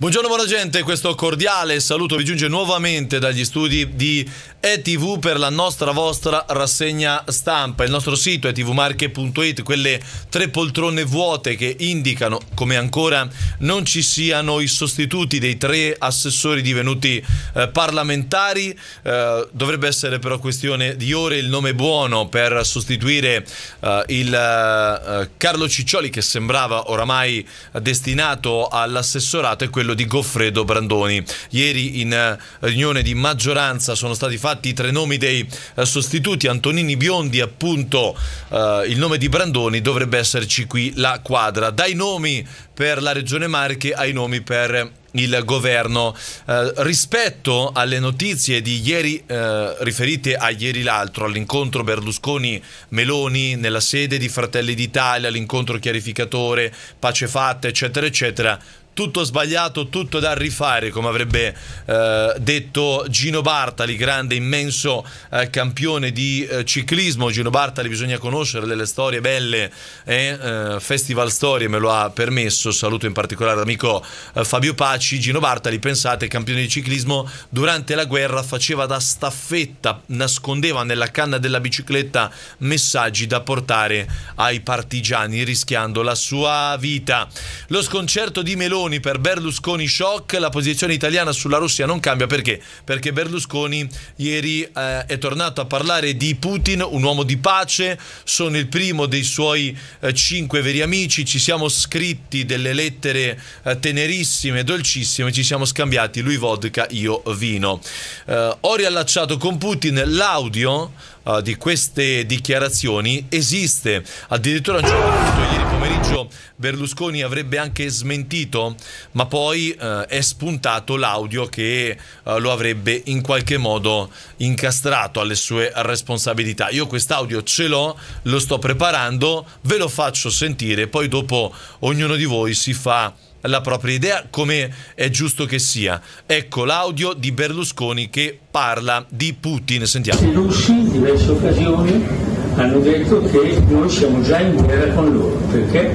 Buongiorno, buona gente, questo cordiale saluto vi giunge nuovamente dagli studi di ETV per la nostra vostra rassegna stampa. Il nostro sito è tvmarche.it, quelle tre poltrone vuote che indicano come ancora non ci siano i sostituti dei tre assessori divenuti eh, parlamentari. Eh, dovrebbe essere però questione di ore il nome buono per sostituire eh, il eh, Carlo Ciccioli che sembrava oramai destinato all'assessorato e quello quello di Goffredo Brandoni. Ieri in eh, riunione di maggioranza sono stati fatti i tre nomi dei eh, sostituti. Antonini Biondi, appunto, eh, il nome di Brandoni, dovrebbe esserci qui la quadra. Dai nomi per la Regione Marche ai nomi per il governo. Eh, rispetto alle notizie di ieri, eh, riferite a ieri l'altro, all'incontro Berlusconi-Meloni nella sede di Fratelli d'Italia, l'incontro chiarificatore, pace fatta, eccetera, eccetera, tutto sbagliato, tutto da rifare, come avrebbe eh, detto Gino Bartali, grande, immenso eh, campione di eh, ciclismo. Gino Bartali bisogna conoscere delle storie belle e eh, eh, Festival Storie me lo ha permesso. Saluto in particolare l'amico eh, Fabio Paci. Gino Bartali, pensate, campione di ciclismo, durante la guerra faceva da staffetta, nascondeva nella canna della bicicletta messaggi da portare ai partigiani, rischiando la sua vita. Lo sconcerto di Meloni Meloni per Berlusconi shock, la posizione italiana sulla Russia non cambia perché? Perché Berlusconi ieri eh, è tornato a parlare di Putin, un uomo di pace, sono il primo dei suoi eh, cinque veri amici, ci siamo scritti delle lettere eh, tenerissime, dolcissime, ci siamo scambiati lui vodka, io vino. ho eh, riallacciato con Putin l'audio eh, di queste dichiarazioni, esiste addirittura a un certo ieri pomeriggio Berlusconi avrebbe anche smentito, ma poi eh, è spuntato l'audio che eh, lo avrebbe in qualche modo incastrato alle sue responsabilità. Io quest'audio ce l'ho, lo sto preparando, ve lo faccio sentire, poi dopo ognuno di voi si fa la propria idea come è giusto che sia. Ecco l'audio di Berlusconi che parla di Putin, sentiamo. Diverse occasioni hanno detto che noi siamo già in guerra con loro. Perché?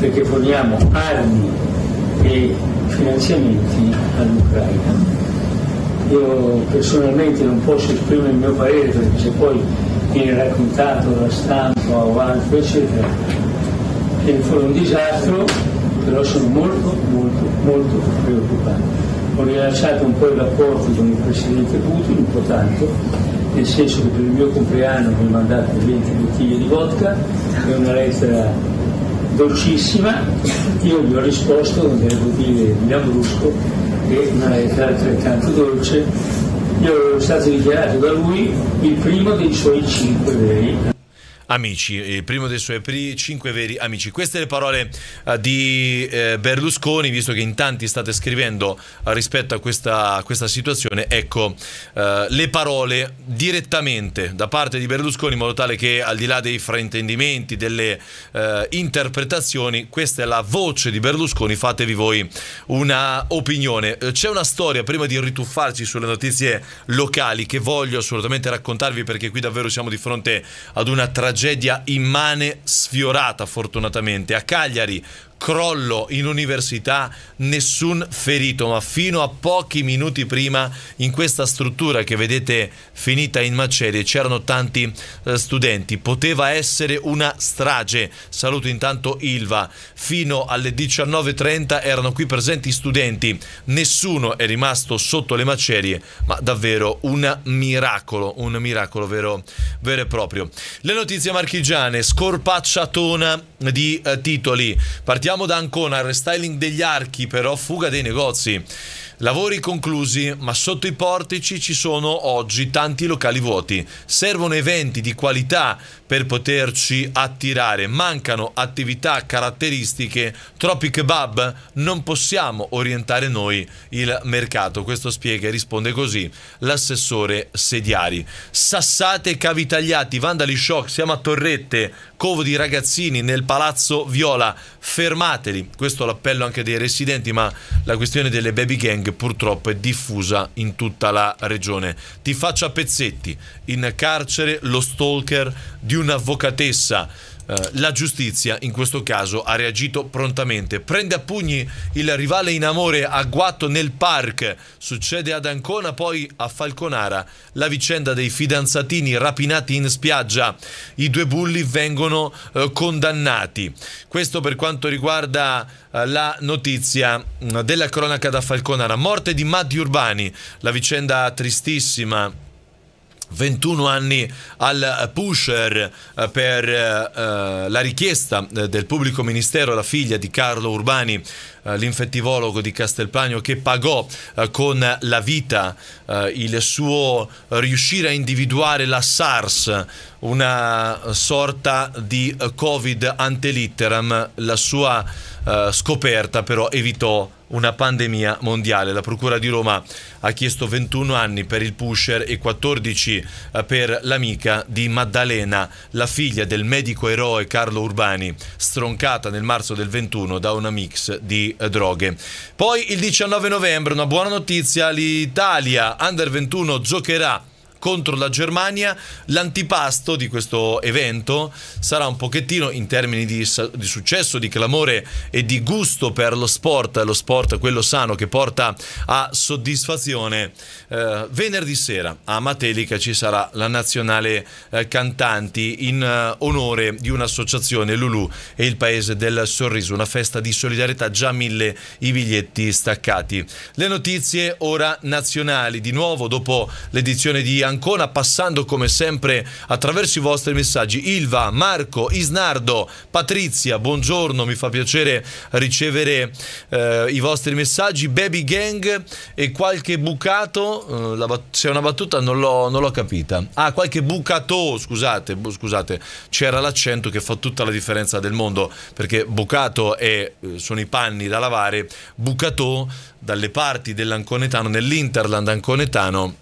Perché forniamo armi e finanziamenti all'Ucraina. Io personalmente non posso esprimere il mio parere perché se poi viene raccontato la stampa o altro eccetera, è un disastro, però sono molto molto molto preoccupato. Ho rilasciato un po' i rapporti con il Presidente Putin, un po' tanto, nel senso che per il mio compleanno mi ha mandato 20 bottiglie di vodka è una lettera dolcissima, io gli ho risposto con delle bottiglie di Lambrusco è una lettera altrettanto dolce, io ero stato dichiarato da lui il primo dei suoi cinque veri amici, il primo dei suoi pri- cinque veri amici. Queste le parole uh, di eh, Berlusconi, visto che in tanti state scrivendo uh, rispetto a questa, questa, situazione, ecco uh, le parole direttamente da parte di Berlusconi in modo tale che al di là dei fraintendimenti, delle interpretazioni, questa è la voce di Berlusconi, fatevi voi una opinione. C'è una storia, prima di rituffarci sulle notizie locali, che voglio assolutamente raccontarvi perché qui davvero siamo di fronte ad una tragedia tragedia immane sfiorata fortunatamente. A Cagliari crollo in università, nessun ferito, ma fino a pochi minuti prima in questa struttura che vedete finita in macerie c'erano tanti eh, studenti, poteva essere una strage. Saluto intanto Ilva, fino alle 19.30 erano qui presenti studenti, nessuno è rimasto sotto le macerie, ma davvero un miracolo, un miracolo vero, vero e proprio. Le notizie marchigiane, scorpacciatona di eh, titoli, partiamo Partiamo da Ancona, restyling degli archi, però fuga dei negozi. Lavori conclusi, ma sotto i portici ci sono oggi tanti locali vuoti. Servono eventi di qualità per poterci attirare. Mancano attività caratteristiche, troppi kebab. Non possiamo orientare noi il mercato. Questo spiega e risponde così l'assessore Sediari. Sassate, cavi tagliati, vandali shock, siamo a Torrette, covo di ragazzini nel palazzo Viola, fermateli. Questo è l'appello anche dei residenti, ma la questione delle baby gang purtroppo è diffusa in tutta la regione. Ti faccio a pezzetti, in carcere lo stalker di un'avvocatessa eh, la giustizia in questo caso ha reagito prontamente. Prende a pugni il rivale in amore a Guatto nel park, succede ad Ancona, poi a Falconara la vicenda dei fidanzatini rapinati in spiaggia. I due bulli vengono eh, condannati. Questo per quanto riguarda eh, la notizia mm, della cronaca da Falconara. Morte di Matti Urbani, la vicenda tristissima 21 anni al pusher eh, per eh, eh, la richiesta del pubblico ministero alla figlia di Carlo Urbani eh, l'infettivologo di Castelpagno che pagò eh, con la vita eh, il suo riuscire a individuare la SARS, una sorta di Covid antelitteram, la sua scoperta però evitò una pandemia mondiale. La Procura di Roma ha chiesto 21 anni per il pusher e 14 per l'amica di Maddalena, la figlia del medico eroe Carlo Urbani, stroncata nel marzo del 21 da una mix di eh, droghe. Poi il 19 novembre, una buona notizia, l'Italia Under 21 giocherà contro la Germania. L'antipasto di questo evento sarà un pochettino in termini di, di, successo, di clamore e di gusto per lo sport, lo sport quello sano che porta a soddisfazione. Eh, venerdì sera a Matelica ci sarà la nazionale eh, cantanti in eh, onore di un'associazione Lulu e il paese del sorriso, una festa di solidarietà già mille i biglietti staccati. Le notizie ora nazionali, di nuovo dopo l'edizione di Ancona passando come sempre attraverso i vostri messaggi. Ilva, Marco, Isnardo, Patrizia, buongiorno, mi fa piacere ricevere eh, i vostri messaggi. Baby Gang e qualche bucato, eh, c'è una battuta, non l'ho, capita. Ah, qualche bucato, scusate, bu scusate, c'era l'accento che fa tutta la differenza del mondo, perché bucato è, eh, sono i panni da lavare, bucato dalle parti dell'anconetano, nell'Interland anconetano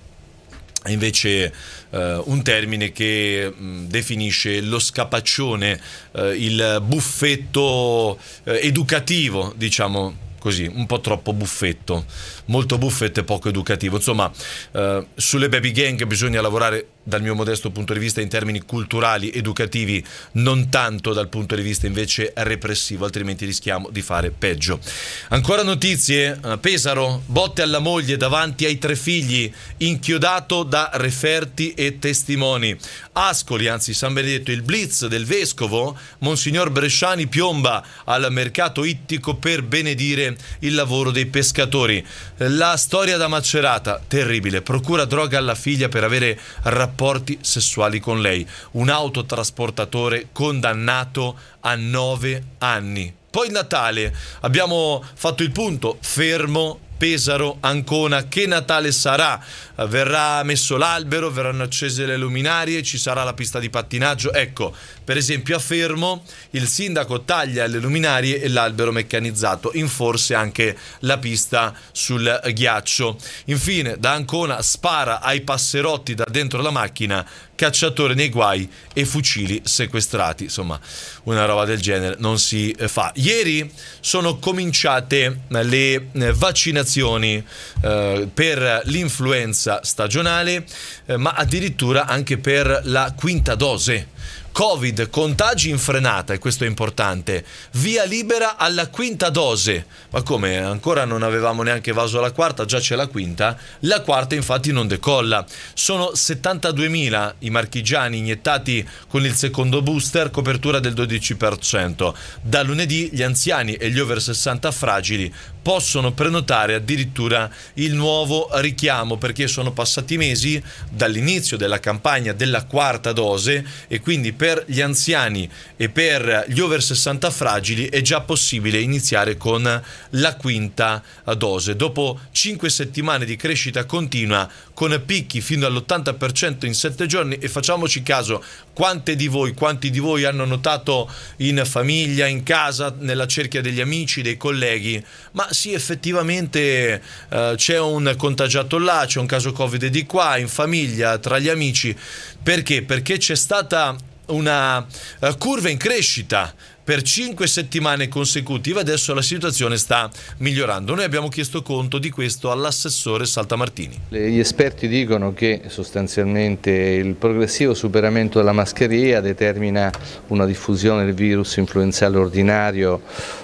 è invece eh, un termine che mh, mm, definisce lo scapaccione, eh, il buffetto eh, educativo, diciamo così, un po' troppo buffetto, molto buffetto e poco educativo. Insomma, eh, sulle baby gang bisogna lavorare dal mio modesto punto di vista in termini culturali, educativi, non tanto dal punto di vista invece repressivo, altrimenti rischiamo di fare peggio. Ancora notizie, eh, Pesaro, botte alla moglie davanti ai tre figli, inchiodato da referti e testimoni. Ascoli, anzi San Benedetto, il blitz del vescovo, Monsignor Bresciani piomba al mercato ittico per benedire il lavoro dei pescatori. La storia da Macerata, terribile, procura droga alla figlia per avere rapporti rapporti sessuali con lei. Un autotrasportatore condannato a 9 anni. Poi Natale, abbiamo fatto il punto, fermo Pesaro, Ancona, che Natale sarà? Verrà messo l'albero, verranno accese le luminarie, ci sarà la pista di pattinaggio. Ecco, per esempio a Fermo il sindaco taglia le luminarie e l'albero meccanizzato, in forse anche la pista sul ghiaccio. Infine, da Ancona spara ai passerotti da dentro la macchina cacciatore nei guai e fucili sequestrati. Insomma, una roba del genere non si eh, fa. Ieri sono cominciate eh, le eh, vaccinazioni eh, per l'influenza stagionale, eh, ma addirittura anche per la quinta dose. Covid, contagi in frenata, e questo è importante, via libera alla quinta dose. Ma come? Ancora non avevamo neanche vaso la quarta, già c'è la quinta. La quarta infatti non decolla. Sono 72.000 i marchigiani iniettati con il secondo booster, copertura del 12%. Da lunedì gli anziani e gli over 60 fragili possono prenotare addirittura il nuovo richiamo perché sono passati mesi dall'inizio della campagna della quarta dose e quindi per gli anziani e per gli over 60 fragili è già possibile iniziare con la quinta dose. Dopo 5 settimane di crescita continua con picchi fino all'80% in 7 giorni e facciamoci caso quante di voi, quanti di voi hanno notato in famiglia, in casa, nella cerchia degli amici, dei colleghi, ma sì effettivamente eh, c'è un contagiato là, c'è un caso Covid di qua, in famiglia, tra gli amici. Perché? Perché c'è stata una eh, curva in crescita per 5 settimane consecutive. Adesso la situazione sta migliorando. Noi abbiamo chiesto conto di questo all'assessore Saltamartini. Gli esperti dicono che sostanzialmente il progressivo superamento della mascheria determina una diffusione del virus influenzale ordinario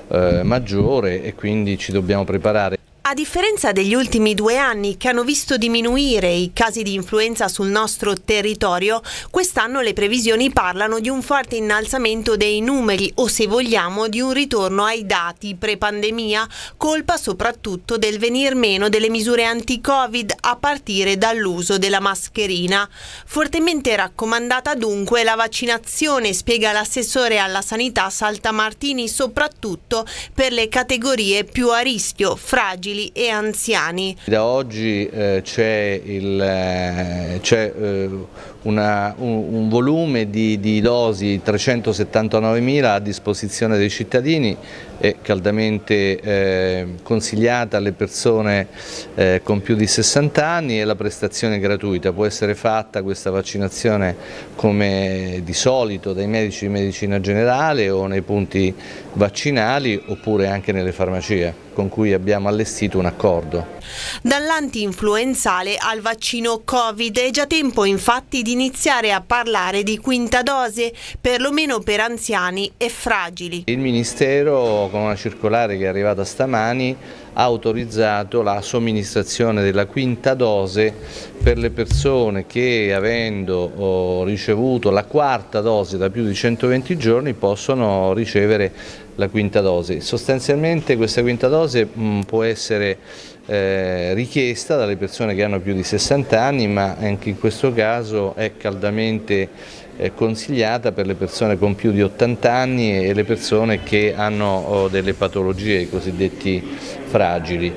eh, maggiore e quindi ci dobbiamo preparare. A differenza degli ultimi due anni che hanno visto diminuire i casi di influenza sul nostro territorio, quest'anno le previsioni parlano di un forte innalzamento dei numeri o se vogliamo di un ritorno ai dati pre-pandemia, colpa soprattutto del venir meno delle misure anti-Covid a partire dall'uso della mascherina. Fortemente raccomandata dunque la vaccinazione, spiega l'assessore alla sanità Saltamartini, soprattutto per le categorie più a rischio, fragili disabili e anziani. Da oggi eh, c'è eh, eh un, un, volume di, di dosi 379.000 a disposizione dei cittadini e caldamente eh, consigliata alle persone eh, con più di 60 anni e la prestazione gratuita. Può essere fatta questa vaccinazione come di solito dai medici di medicina generale o nei punti vaccinali oppure anche nelle farmacie con cui abbiamo allestito un accordo. Dall'anti-influenzale al vaccino Covid è già tempo infatti di iniziare a parlare di quinta dose, perlomeno per anziani e fragili. Il Ministero con una circolare che è arrivata stamani ha autorizzato la somministrazione della quinta dose per le persone che avendo oh, ricevuto la quarta dose da più di 120 giorni possono ricevere la quinta dose. Sostanzialmente questa quinta dose mm, può essere eh, richiesta dalle persone che hanno più di 60 anni ma anche in questo caso è caldamente eh, consigliata per le persone con più di 80 anni e le persone che hanno oh, delle patologie, i cosiddetti fragili.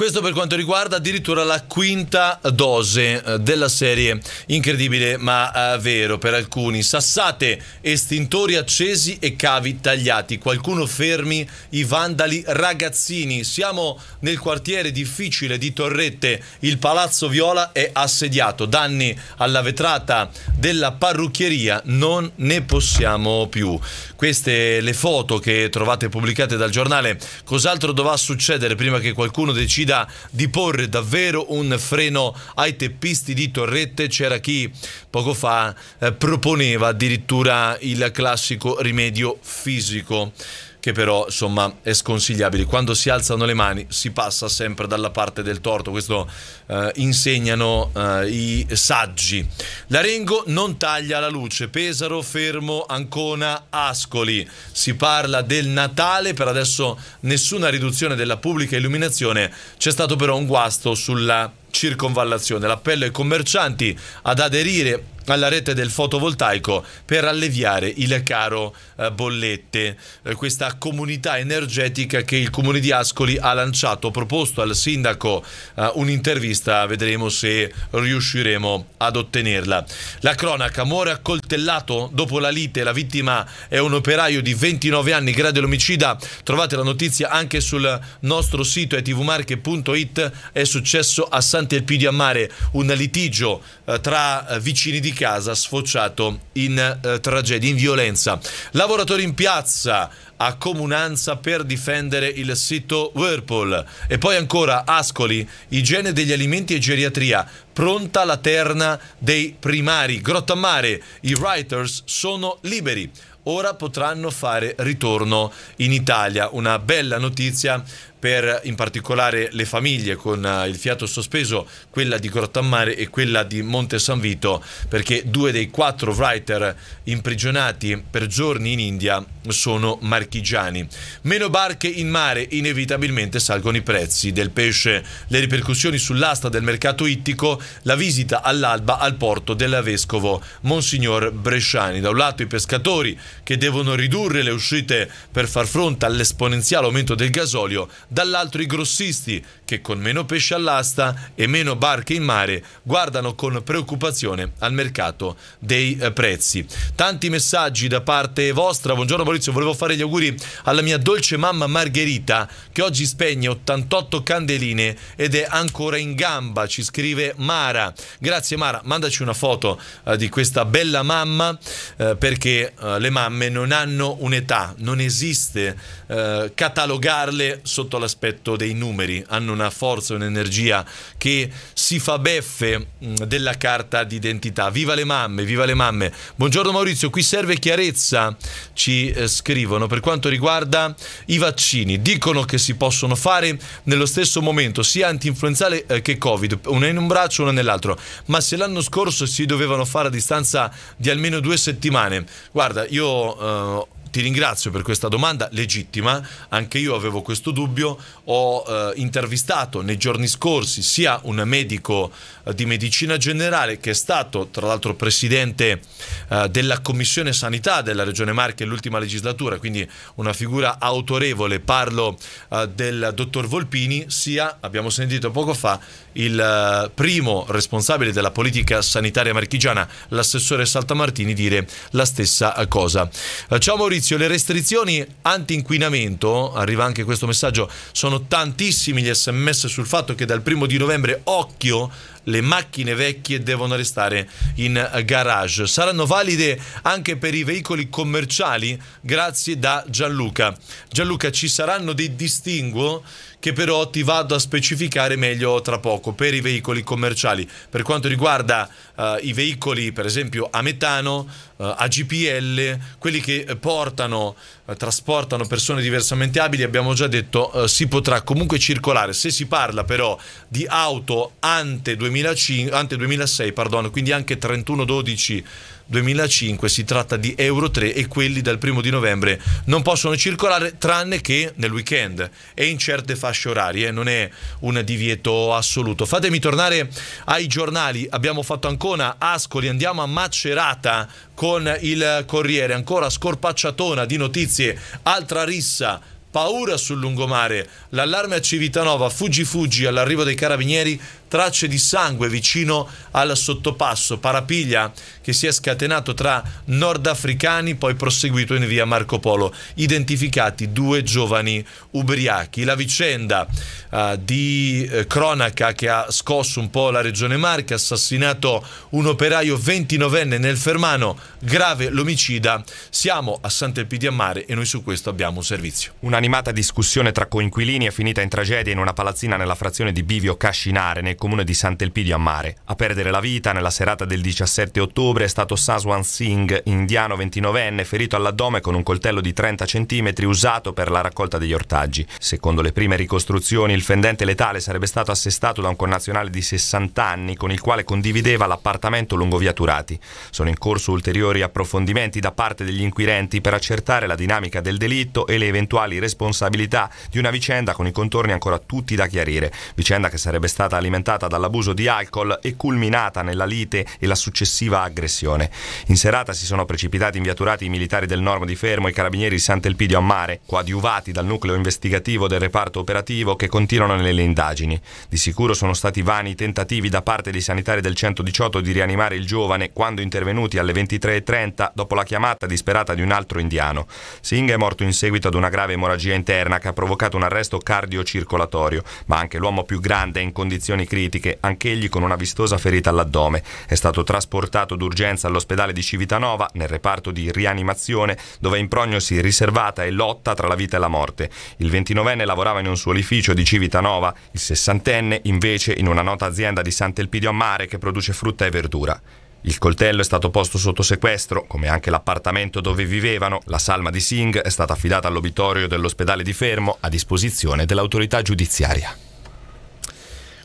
Questo per quanto riguarda addirittura la quinta dose eh, della serie. Incredibile ma eh, vero per alcuni. Sassate, estintori accesi e cavi tagliati. Qualcuno fermi i vandali ragazzini. Siamo nel quartiere difficile di Torrette. Il Palazzo Viola è assediato. Danni alla vetrata della parrucchieria. Non ne possiamo più. Queste le foto che trovate pubblicate dal giornale. Cos'altro dovrà succedere prima che qualcuno decida decida di porre davvero un freno ai teppisti di torrette. C'era chi poco fa eh, proponeva addirittura il classico rimedio fisico che però insomma è sconsigliabile. Quando si alzano le mani si passa sempre dalla parte del torto, questo eh, insegnano eh, i saggi. Larengo non taglia la luce, Pesaro, Fermo, Ancona, Ascoli. Si parla del Natale, per adesso nessuna riduzione della pubblica illuminazione, c'è stato però un guasto sulla circonvallazione. L'appello ai commercianti ad aderire alla rete del fotovoltaico per alleviare il caro eh, bollette, eh, questa comunità energetica che il comune di Ascoli ha lanciato, Ho proposto al sindaco eh, un'intervista, vedremo se riusciremo ad ottenerla. La cronaca muore accoltellato dopo la lite, la vittima è un operaio di 29 anni, grado l'omicida, trovate la notizia anche sul nostro sito etvmarche.it, è successo a San nonostante il PD a mare un litigio eh, tra eh, vicini di casa sfociato in eh, tragedia, in violenza. Lavoratori in piazza a Comunanza per difendere il sito Whirlpool. E poi ancora Ascoli, igiene degli alimenti e geriatria, pronta la terna dei primari. Grottamare, i writers sono liberi ora potranno fare ritorno in Italia. Una bella notizia per in particolare le famiglie con eh, il fiato sospeso, quella di Grottammare e quella di Monte San Vito, perché due dei quattro writer imprigionati per giorni in India sono marchigiani. Meno barche in mare, inevitabilmente salgono i prezzi del pesce, le ripercussioni sull'asta del mercato ittico, la visita all'alba al porto del vescovo Monsignor Bresciani. Da un lato i pescatori che devono ridurre le uscite per far fronte all'esponenziale aumento del gasolio, dall'altro i grossisti che con meno pesce all'asta e meno barche in mare guardano con preoccupazione al mercato dei eh, prezzi. Tanti messaggi da parte vostra, buongiorno Maurizio, volevo fare gli auguri alla mia dolce mamma Margherita che oggi spegne 88 candeline ed è ancora in gamba, ci scrive Mara. Grazie Mara, mandaci una foto eh, di questa bella mamma eh, perché eh, le mamme non hanno un'età, non esiste eh, catalogarle sotto la l'aspetto dei numeri, hanno una forza, un'energia che si fa beffe mm, della carta d'identità. Viva le mamme, viva le mamme. Buongiorno Maurizio, qui serve chiarezza, ci eh, scrivono, per quanto riguarda i vaccini. Dicono che si possono fare nello stesso momento sia anti-influenzale antinfluenzale eh, che Covid, una in un braccio una nell'altro, ma se l'anno scorso si dovevano fare a distanza di almeno due settimane, guarda, io... Eh, ti ringrazio per questa domanda legittima, anche io avevo questo dubbio, ho eh, intervistato nei giorni scorsi sia un medico eh, di medicina generale che è stato tra l'altro presidente eh, della Commissione Sanità della Regione Marche nell'ultima legislatura, quindi una figura autorevole, parlo eh, del dottor Volpini, sia, abbiamo sentito poco fa, il eh, primo responsabile della politica sanitaria marchigiana, l'assessore Saltamartini, dire la stessa eh, cosa. Eh, ciao Maurizio, le restrizioni anti-inquinamento, arriva anche questo messaggio, sono tantissimi gli sms sul fatto che dal primo di novembre, occhio, le macchine vecchie devono restare in garage. Saranno valide anche per i veicoli commerciali, grazie da Gianluca. Gianluca, ci saranno dei distinguo che però ti vado a specificare meglio tra poco per i veicoli commerciali. Per quanto riguarda eh, i veicoli per esempio a metano, eh, a GPL, quelli che portano, eh, trasportano persone diversamente abili, abbiamo già detto, eh, si potrà comunque circolare. Se si parla però di auto ante, 2005, ante 2006, pardon, quindi anche 3112 2005 si tratta di Euro 3 e quelli dal primo di novembre non possono circolare tranne che nel weekend e in certe fasce orarie, non è un divieto assoluto. Fatemi tornare ai giornali, abbiamo fatto Ancona, Ascoli, andiamo a Macerata con il Corriere, ancora scorpacciatona di notizie, altra rissa paura sul lungomare, l'allarme a Civitanova, fuggi fuggi all'arrivo dei carabinieri, tracce di sangue vicino al sottopasso, parapiglia che si è scatenato tra nordafricani, poi proseguito in via Marco Polo, identificati due giovani ubriachi. La vicenda uh, di eh, cronaca che ha scosso un po' la regione Marche, assassinato un operaio 29enne nel Fermano, grave l'omicida. Siamo a Sant'Elpidio a Mare e noi su questo abbiamo un servizio. Un'animata discussione tra coinquilini è finita in tragedia in una palazzina nella frazione di Bivio Cascinare, nel comune di Sant'Elpidio a Mare. A perdere la vita nella serata del 17 ottobre è stato Saswan Singh, indiano 29enne, ferito all'addome con un coltello di 30 cm usato per la raccolta degli ortaggi. Secondo le prime ricostruzioni, il fendente letale sarebbe stato assestato da un connazionale di 60 anni con il quale condivideva l'appartamento lungo via Turati. Sono in corso ulteriori approfondimenti da parte degli inquirenti per accertare la dinamica del delitto e le eventuali responsabilità di una vicenda con i contorni ancora tutti da chiarire, vicenda che sarebbe stata alimentata scattata dall'abuso di alcol e culminata nella lite e la successiva aggressione. In serata si sono precipitati in via i militari del Nord di Fermo e i carabinieri di Sant'Elpidio a Mare, coadiuvati dal nucleo investigativo del reparto operativo che continuano nelle indagini. Di sicuro sono stati vani i tentativi da parte dei sanitari del 118 di rianimare il giovane quando intervenuti alle 23.30 dopo la chiamata disperata di un altro indiano. Singh è morto in seguito ad una grave emorragia interna che ha provocato un arresto cardiocircolatorio, ma anche l'uomo più grande è in condizioni critiche critiche, anch'egli con una vistosa ferita all'addome. È stato trasportato d'urgenza all'ospedale di Civitanova, nel reparto di rianimazione, dove è in prognosi riservata e lotta tra la vita e la morte. Il 29enne lavorava in un suolificio di Civitanova, il 60enne invece in una nota azienda di Sant'Elpidio a Mare che produce frutta e verdura. Il coltello è stato posto sotto sequestro, come anche l'appartamento dove vivevano. La salma di Singh è stata affidata all'obitorio dell'ospedale di Fermo a disposizione dell'autorità giudiziaria.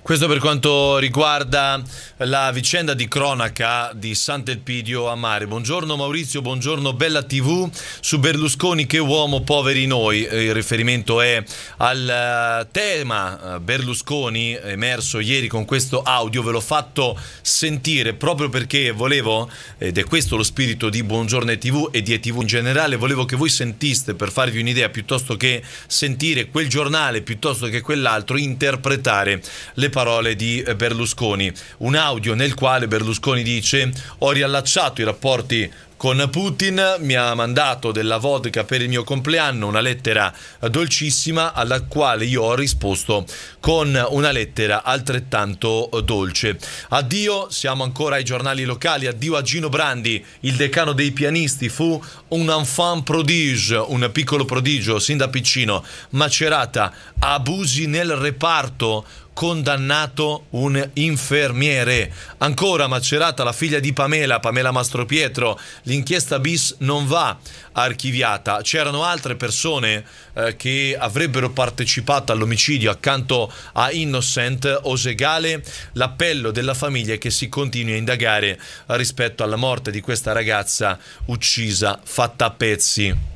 Questo per quanto riguarda la vicenda di cronaca di Sant'Elpidio a Mare. Buongiorno Maurizio, buongiorno Bella TV. Su Berlusconi che uomo poveri noi, eh, il riferimento è al eh, tema eh, Berlusconi emerso ieri con questo audio, ve l'ho fatto sentire proprio perché volevo, ed è questo lo spirito di Buongiorno e TV e di ETV in generale, volevo che voi sentiste per farvi un'idea piuttosto che sentire quel giornale piuttosto che quell'altro, interpretare le parole di Berlusconi, un audio nel quale Berlusconi dice ho riallacciato i rapporti con Putin, mi ha mandato della vodka per il mio compleanno, una lettera dolcissima alla quale io ho risposto con una lettera altrettanto dolce. Addio, siamo ancora ai giornali locali, addio a Gino Brandi, il decano dei pianisti, fu un enfant prodige, un piccolo prodigio sin da piccino, macerata, abusi nel reparto condannato un infermiere. Ancora macerata la figlia di Pamela, Pamela Mastro Pietro. L'inchiesta bis non va archiviata. C'erano altre persone eh, che avrebbero partecipato all'omicidio accanto a Innocent Osegale. L'appello della famiglia è che si continui a indagare rispetto alla morte di questa ragazza uccisa, fatta a pezzi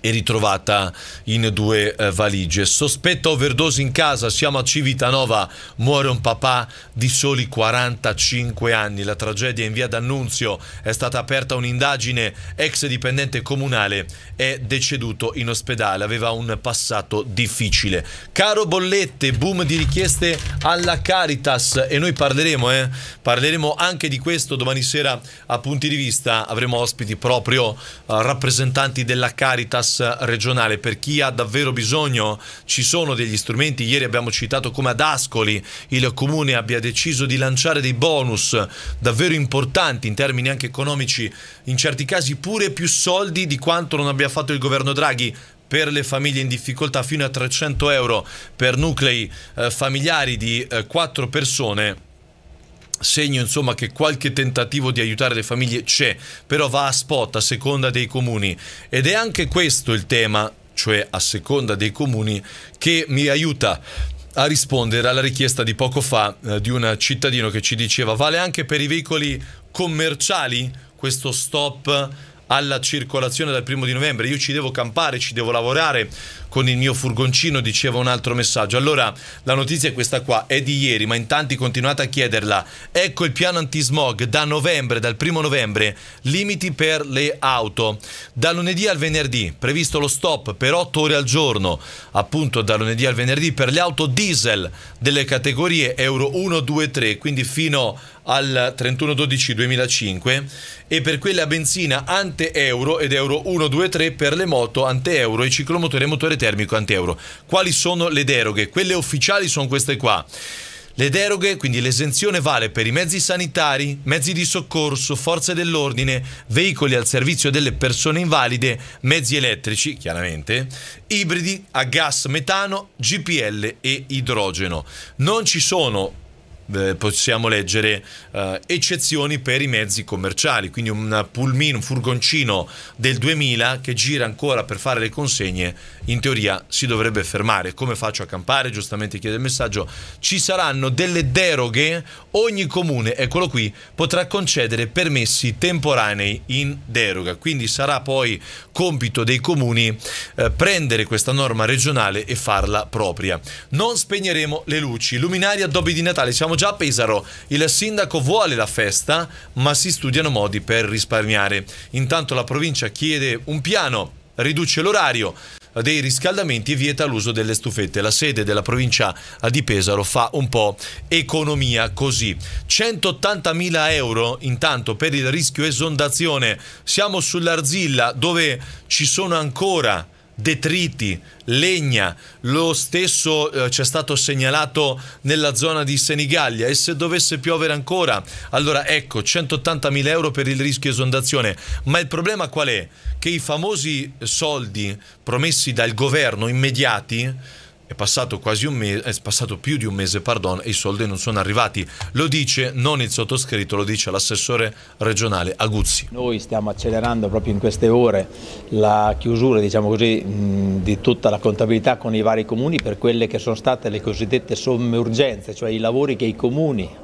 e ritrovata in due eh, valigie. Sospetta overdose in casa, siamo a Civitanova, muore un papà di soli 45 anni. La tragedia in via D'Annunzio è stata aperta un'indagine, ex dipendente comunale è deceduto in ospedale, aveva un passato difficile. Caro Bollette, boom di richieste alla Caritas e noi parleremo, eh? parleremo anche di questo domani sera a punti di vista, avremo ospiti proprio eh, rappresentanti della Caritas gas regionale per chi ha davvero bisogno ci sono degli strumenti ieri abbiamo citato come ad Ascoli il comune abbia deciso di lanciare dei bonus davvero importanti in termini anche economici in certi casi pure più soldi di quanto non abbia fatto il governo Draghi per le famiglie in difficoltà fino a 300 euro per nuclei eh, familiari di eh, persone segno insomma che qualche tentativo di aiutare le famiglie c'è, però va a spot a seconda dei comuni ed è anche questo il tema, cioè a seconda dei comuni, che mi aiuta a rispondere alla richiesta di poco fa eh, di un cittadino che ci diceva vale anche per i veicoli commerciali questo stop alla circolazione dal primo di novembre, io ci devo campare, ci devo lavorare, con il mio furgoncino, diceva un altro messaggio. Allora, la notizia è questa qua, è di ieri, ma in tanti continuate a chiederla. Ecco il piano antismog da novembre, dal primo novembre, limiti per le auto. Da lunedì al venerdì, previsto lo stop per 8 ore al giorno, appunto da lunedì al venerdì, per le auto diesel delle categorie Euro 1, 2, 3, quindi fino al 31-12-2005 e per quelle a benzina ante euro ed euro 1, 2, 3 per le moto ante euro e ciclomotore e motore termico antieuro. Quali sono le deroghe? Quelle ufficiali sono queste qua. Le deroghe, quindi l'esenzione vale per i mezzi sanitari, mezzi di soccorso, forze dell'ordine, veicoli al servizio delle persone invalide, mezzi elettrici, chiaramente, ibridi a gas, metano, GPL e idrogeno. Non ci sono eh, possiamo leggere eh, eccezioni per i mezzi commerciali, quindi un pulmino, un furgoncino del 2000 che gira ancora per fare le consegne, in teoria si dovrebbe fermare. Come faccio a campare? Giustamente chiede il messaggio. Ci saranno delle deroghe, ogni comune, eccolo qui, potrà concedere permessi temporanei in deroga, quindi sarà poi compito dei comuni eh, prendere questa norma regionale e farla propria. Non spegneremo le luci, luminaria addobbi di Natale, siamo già a Pesaro. Il sindaco vuole la festa, ma si studiano modi per risparmiare. Intanto la provincia chiede un piano, riduce l'orario dei riscaldamenti e vieta l'uso delle stufette. La sede della provincia di Pesaro fa un po' economia così. 180.000 euro intanto per il rischio esondazione. Siamo sull'Arzilla dove ci sono ancora detriti, legna, lo stesso eh, ci è stato segnalato nella zona di Senigallia e se dovesse piovere ancora, allora ecco 180.000 euro per il rischio esondazione. Ma il problema qual è? Che i famosi soldi promessi dal governo immediati è passato, mese, è passato più di un mese, pardon, e i soldi non sono arrivati. Lo dice non il sottoscritto, lo dice l'assessore regionale Aguzzi. Noi stiamo accelerando proprio in queste ore la chiusura, diciamo così, di tutta la contabilità con i vari comuni per quelle che sono state le cosiddette somme urgenze, cioè i lavori che i comuni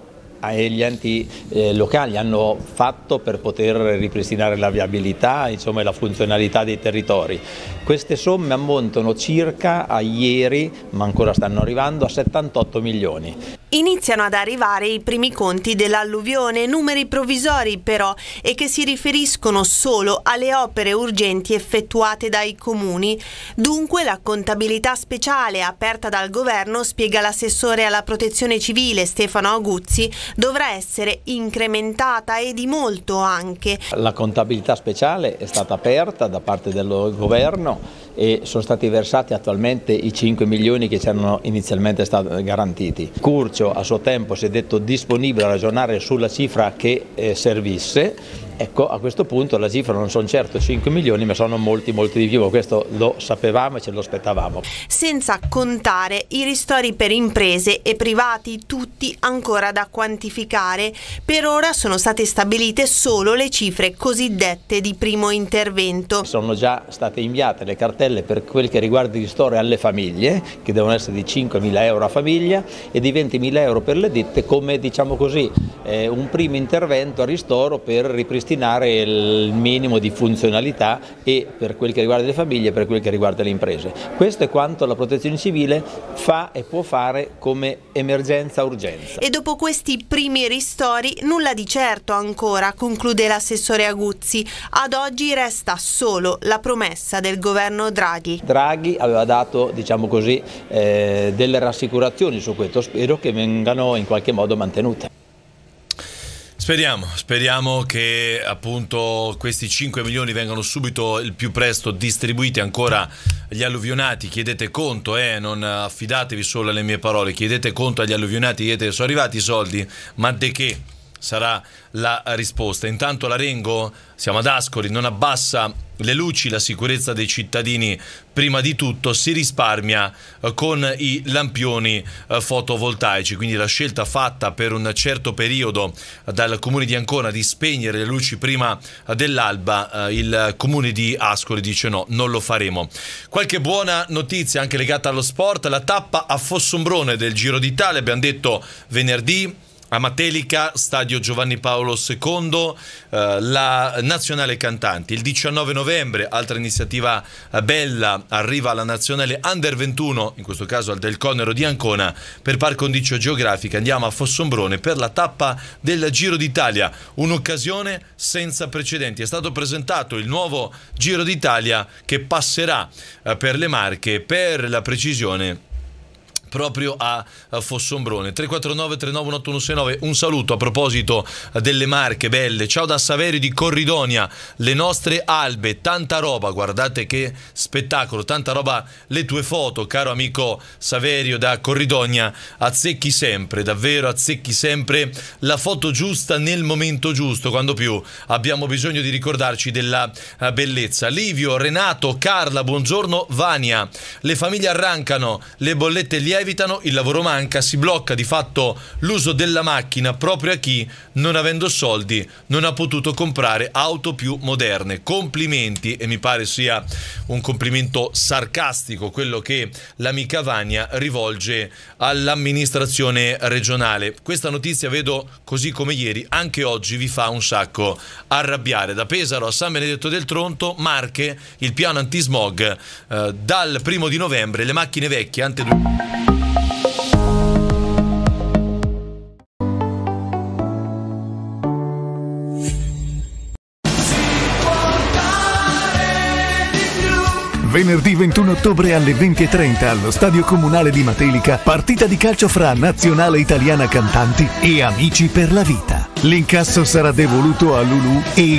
e gli enti eh, locali hanno fatto per poter ripristinare la viabilità insomma, e la funzionalità dei territori. Queste somme ammontano circa a ieri, ma ancora stanno arrivando, a 78 milioni. Iniziano ad arrivare i primi conti dell'alluvione, numeri provvisori però, e che si riferiscono solo alle opere urgenti effettuate dai comuni. Dunque la contabilità speciale aperta dal governo, spiega l'assessore alla protezione civile Stefano Aguzzi, dovrà essere incrementata e di molto anche. La contabilità speciale è stata aperta da parte del governo e sono stati versati attualmente i 5 milioni che c'erano erano inizialmente garantiti. Curcio Commercio a suo tempo si è detto disponibile a ragionare sulla cifra che eh, servisse Ecco, a questo punto la cifra non sono certo 5 milioni, ma sono molti, molti di più. Questo lo sapevamo e ce lo aspettavamo. Senza contare i ristori per imprese e privati, tutti ancora da quantificare. Per ora sono state stabilite solo le cifre cosiddette di primo intervento. Sono già state inviate le cartelle per quel che riguarda i ristori alle famiglie, che devono essere di 5.000 euro a famiglia e di 20.000 euro per le ditte, come diciamo così, eh, un primo intervento a ristoro per ripristinare destinare il minimo di funzionalità e per quel che riguarda le famiglie e per quel che riguarda le imprese. Questo è quanto la protezione civile fa e può fare come emergenza-urgenza. E dopo questi primi ristori nulla di certo ancora, conclude l'assessore Aguzzi. Ad oggi resta solo la promessa del governo Draghi. Draghi aveva dato diciamo così, eh, delle rassicurazioni su questo, spero che vengano in qualche modo mantenute. Speriamo, speriamo che appunto questi 5 milioni vengano subito il più presto distribuiti ancora agli alluvionati, chiedete conto, eh, non affidatevi solo alle mie parole, chiedete conto agli alluvionati, chiedete sono arrivati i soldi, ma de che sarà la risposta. Intanto la Rengo, siamo ad Ascoli, non abbassa le luci, la sicurezza dei cittadini prima di tutto si risparmia eh, con i lampioni eh, fotovoltaici, quindi la scelta fatta per un certo periodo eh, dal comune di Ancona di spegnere le luci prima dell'alba, il comune di Ascoli dice no, non lo faremo. Qualche buona notizia anche legata allo sport, la tappa a Fossombrone del Giro d'Italia, abbiamo detto venerdì a Matelica, stadio Giovanni Paolo II, eh, la Nazionale Cantanti. Il 19 novembre, altra iniziativa eh, bella, arriva la Nazionale Under 21, in questo caso al Del Conero di Ancona, per par condicio geografica. Andiamo a Fossombrone per la tappa del Giro d'Italia, un'occasione senza precedenti. È stato presentato il nuovo Giro d'Italia che passerà eh, per le Marche, per la precisione proprio a Fossombrone. 349 391 391869. Un saluto a proposito delle marche belle. Ciao da Saverio di Corridonia, le nostre albe, tanta roba, guardate che spettacolo, tanta roba, le tue foto, caro amico Saverio da Corridonia, azzecchi sempre, davvero azzecchi sempre la foto giusta nel momento giusto, quando più abbiamo bisogno di ricordarci della eh, bellezza. Livio, Renato, Carla, buongiorno Vania. Le famiglie arrancano, le bollette lievi evitano, il lavoro manca, si blocca di fatto l'uso della macchina proprio a chi, non avendo soldi, non ha potuto comprare auto più moderne. Complimenti, e mi pare sia un complimento sarcastico quello che l'amica Vania rivolge all'amministrazione regionale. Questa notizia, vedo così come ieri, anche oggi vi fa un sacco arrabbiare. Da Pesaro a San Benedetto del Tronto, Marche, il piano antismog, eh, dal primo di novembre le macchine vecchie ante... Venerdì 21 ottobre alle 20.30 allo Stadio Comunale di Matelica, partita di calcio fra Nazionale Italiana Cantanti e Amici per la Vita. L'incasso sarà devoluto a Lulu e